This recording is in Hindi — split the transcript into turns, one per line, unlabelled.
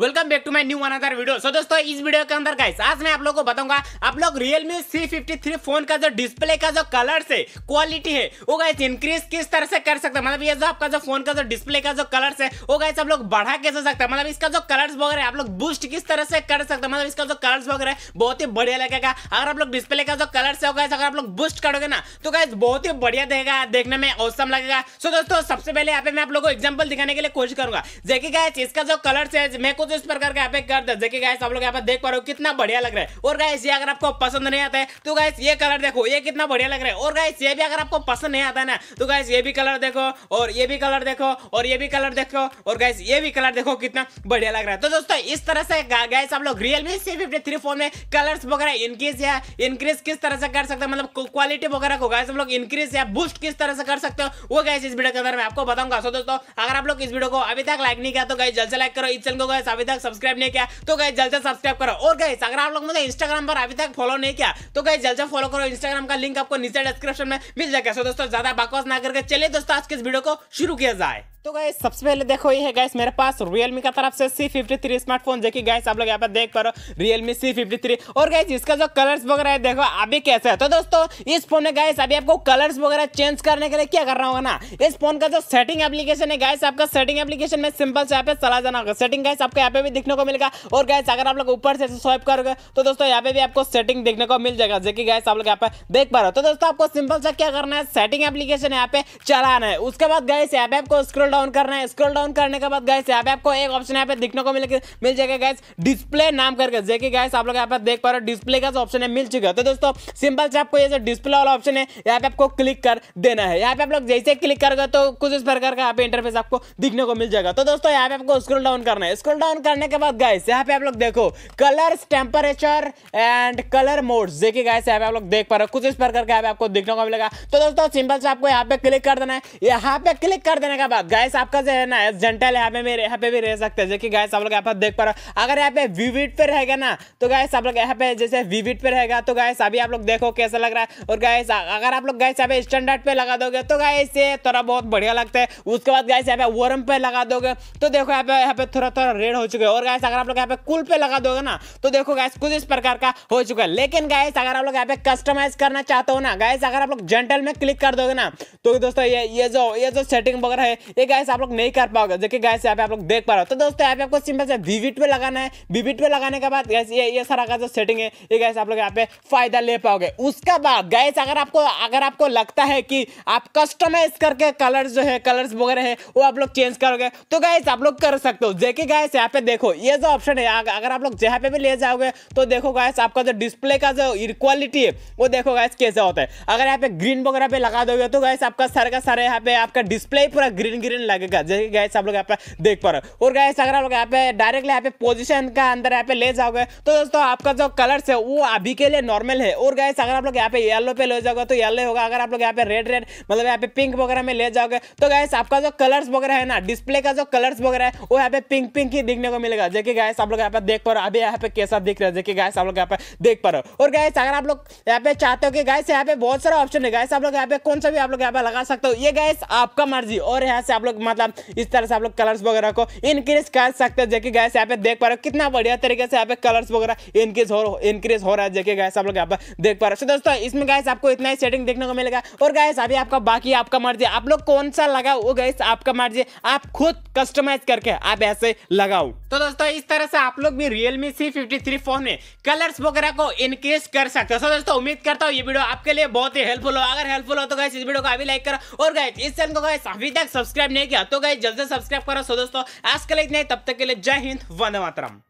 welcome back to my new another video so दोस्तों इस वीडियो के अंदर गाइस आज मैं आप लोगों को बताऊंगा आप लोग रियलमी C53 फोन का जो डिस्प्ले का जो कलर से क्वालिटी है वो गाइस इंक्रीज किस तरह से कर सकते हैं मतलब ये जो आपका जो फोन का जो डिस्प्ले का जो कलर है वो गाइस आप लोग बढ़ा कैसे सकते हैं मतलब इसका जो कलर्स वगैरह आप लोग बूस्ट किस तरह से कर सकते हैं मतलब इसका जो कलर्स वगैरह बहुत ही बढ़िया लगेगा अगर आप लोग डिस्प्ले का जो कलर है गाइस अगर आप लोग बूस्ट करोगे ना तो गाइस बहुत ही बढ़िया देगा देखने में औसम लगेगा सो दोस्तों सबसे पहले यहाँ पे मैं आप लोग को एग्जाम्पल दिखाने के लिए कोशिश करूंगा जैसे गाइस इसका जो कलर है मैं कुछ दोस्तों इस प्रकार का एपिक पे कर देखिए गाइस आप लोग यहाँ पर देख पा रहे हो कितना बढ़िया लग रहा है और गाइस ये अगर आपको पसंद नहीं आता है तो गाइस ये कलर देखो ये कितना बढ़िया लग रहा है और गाइस ये भी अगर आपको पसंद नहीं आता है ना तो गाइस ये भी कलर देखो और ये भी कलर देखो और ये भी कलर देखो और गाइस ये भी कलर देखो कितना बढ़िया लग रहा है तो दोस्तों इस तरह से गाइस आप लोग Realme C fifty three phone में कलर्स वगैरह इंक्रीज या इंक्रीज किस तरह से कर सकते हैं मतलब क्वालिटी वगैरह को गाइस हम लोग इंक्रीज या बूस्ट किस तरह से कर सकते हो वो गाइस इस वीडियो के अंदर मैं आपको बताऊंगा सो दोस्तों अगर आप लोग इस वीडियो को अभी तक लाइक नहीं किया तो गाइस जल्द से लाइक करो इस चैनल को गाइस अभी तक सब्सक्राइब नहीं किया तो गए जल्द से सब्सक्राइब करो और गए अगर आप लोग मुझे इंस्टाग्राम पर अभी तक फॉलो नहीं किया तो गए जल्द से फॉलो करो इंस्टाग्राम का लिंक आपको नीचे डिस्क्रिप्शन में मिल जाएगा सो दोस्तों ज्यादा बकवास ना करके चलिए दोस्तों आज के इस वीडियो को शुरू किया जाए तो गाइस सबसे पहले देखो ये है गैस मेरे पास रियलमी का तरफ से सी फिफ्टी थ्री स्मार्टफोन देखिए गाइस आप लोग यहाँ पर देख पा रहे हो रियलमी सी फिफ्टी थ्री और गाइस इसका जो कलर्स वगैरह है देखो अभी कैसे है तो दोस्तों इस फोन में गाइस अभी आपको कलर्स वगैरह चेंज करने के लिए क्या करना होगा ना इस फोन का जो सेटिंग एप्लीकेशन है गैस आपका सेटिंग एप्लीकेशन में सिंपल से यहाँ पे चला जाना होगा सेटिंग गैस आपको यहाँ पे भी देखने को मिलेगा और गैस अगर आप लोग ऊपर से स्वाइप करोगे तो दोस्तों यहाँ पे भी आपको सेटिंग देखने को मिल जाएगा जैसे गाइस आप लोग यहाँ पे देख पा रहे हो तो दोस्तों आपको सिंपल से क्या करना है सेटिंग एप्लीकेशन यहाँ पे चलाना है उसके बाद गाइस यहाँ पे आपको स्क्रोल डाउन करना है स्क्रोल डाउन करने के बाद गैस यहाँ पे आपको एक ऑप्शन यहाँ पे दिखने को मिले मिल जाएगा गैस डिस्प्ले नाम करके जैसे गैस आप लोग यहाँ पे देख पा रहे हो डिस्प्ले का ऑप्शन है मिल चुका है तो दोस्तों सिंपल से आपको ये जो डिस्प्ले वाला ऑप्शन है यहाँ पे आपको क्लिक कर देना है यहाँ पे आप लोग जैसे क्लिक करोगे तो कुछ इस प्रकार का यहाँ पे इंटरफेस आपको दिखने को मिल जाएगा तो दोस्तों यहाँ पे आपको स्क्रोल डाउन करना है स्क्रोल डाउन करने के बाद गैस यहाँ पे आप लोग देखो colour temperature and colour mode देखिए गैस यहाँ पे आप लोग देख पा रहे हो कुछ इस प्रकार का यहाँ पे आपको दिखने को मिलेगा तो दोस्तों सिंपल से आपको यहाँ पे क्लिक कर देना है यहाँ पे क्लिक कर देने के बाद गाइस आपका जो है ना जेंटल यहाँ पे मेरे यहाँ पे भी रह सकते हैं जैसे कि गाइस आप लोग यहाँ पर देख पा रहे हो अगर यहाँ पे वीविट पे रहेगा ना तो गाइस आप लोग यहाँ पे जैसे वीविट पे रहेगा तो गाइस अभी आप लोग देखो कैसा लग रहा है और गाइस अगर आप लोग गाइस यहाँ पे स्टैंडर्ड पे लगा दोगे तो गाइस ये थोड़ा बहुत बढ़िया लगता है उसके बाद गाइस यहाँ पे वोरम पे लगा दोगे तो देखो यहाँ पे यहाँ पे थोड़ा थोड़ा रेड हो चुके और गाइस अगर आप लोग यहाँ पे कुल पे लगा दोगे ना तो देखो गाइस कुछ इस प्रकार का हो चुका है लेकिन गाइस अगर आप लोग यहाँ पे कस्टमाइज करना चाहते हो ना गाइस अगर आप लोग जेंटल में क्लिक कर दोगे ना तो दोस्तों ये ये जो ये जो सेटिंग वगैरह है ये गैस आप लोग नहीं कर पाओगे देखिए गैस यहाँ पे आप लोग देख पा रहे हो तो दोस्तों यहाँ पे आपको सिंपल से बीबीट पे लगाना है बीबीट पे लगाने के बाद गैस ये ये सारा का जो सेटिंग है ये गैस आप लोग यहाँ पे फायदा ले पाओगे उसके बाद गैस अगर आपको अगर आपको लगता है कि आप कस्टमाइज करके कलर जो है कलर्स वगैरह है वो आप लोग चेंज करोगे तो गैस आप लोग कर सकते हो देखिए गैस यहाँ पे देखो ये जो ऑप्शन है अगर आप लोग जहाँ पे भी ले जाओगे तो देखो गैस आपका जो डिस्प्ले का जो इक्वालिटी है वो देखो गैस कैसा होता है अगर यहाँ पे ग्रीन वगैरह पे लगा दोगे तो गैस आपका सारे का सारे यहाँ पे आपका डिस्प्ले पूरा ग्रीन ग्रीन गोल्डन लगेगा जैसे गैस आप लोग यहाँ पे देख पा रहे हो और गैस अगर आप लोग यहाँ पे डायरेक्टली यहाँ पे पोजिशन का अंदर यहाँ पे ले जाओगे तो दोस्तों आपका जो कलर्स है वो अभी के लिए नॉर्मल है और गैस अगर आप लोग यहाँ पे येलो पे ले जाओगे तो येलो होगा अगर आप लोग यहाँ पे रेड रेड मतलब यहाँ पे पिंक वगैरह में ले जाओगे तो गैस आपका जो कलर्स वगैरह है ना डिस्प्ले का जो कलर्स वगैरह है वो यहाँ पे पिंक पिंक ही दिखने को मिलेगा जैसे कि गैस आप लोग यहाँ पे देख पा रहे हो अभी यहाँ पे कैसा दिख रहा है जैसे कि गैस आप लोग यहाँ पे देख पा रहे हो और गैस अगर आप लोग यहाँ पे चाहते हो कि गैस यहाँ पे बहुत सारा ऑप्शन है गैस आप लोग यहाँ पे कौन सा भी आप लोग यहाँ पे लगा सकते हो ये गैस आपका मर्जी और यहाँ से आप लोग मतलब इस तरह से आप लोग कलर्स वगैरह को इंक्रीज कर सकते हैं जैसे गैस यहाँ पे देख पा रहे हो कितना बढ़िया तरीके से यहाँ पे कलर्स वगैरह इंक्रीज हो इंक्रीज हो रहा है जैसे गैस आप लोग यहाँ पर देख पा रहे हो so, दोस्तों इसमें गैस आपको इतना ही सेटिंग देखने को मिलेगा और गैस अभी आपका बाकी आपका मर्जी आप लोग कौन सा लगा वो गैस आपका मर्जी आप खुद कस्टमाइज करके आप ऐसे लगाओ तो दोस्तों इस तरह से आप लोग भी रियलमी सी फिफ्टी फोन में कलर्स वगैरह को इनक्रीज कर सकते हो दोस्तों उम्मीद करता हूँ ये वीडियो आपके लिए बहुत ही हेल्पफुल हो अगर हेल्पफुल हो तो गैस इस वीडियो को अभी लाइक करो और गैस इस चैनल को गैस अभी तक सब्सक्राइब नहीं नहीं किया तो गाइज से सब्सक्राइब करो सो दोस्तों आज के लिए इतना तब तक के लिए जय हिंद वंदे मातरम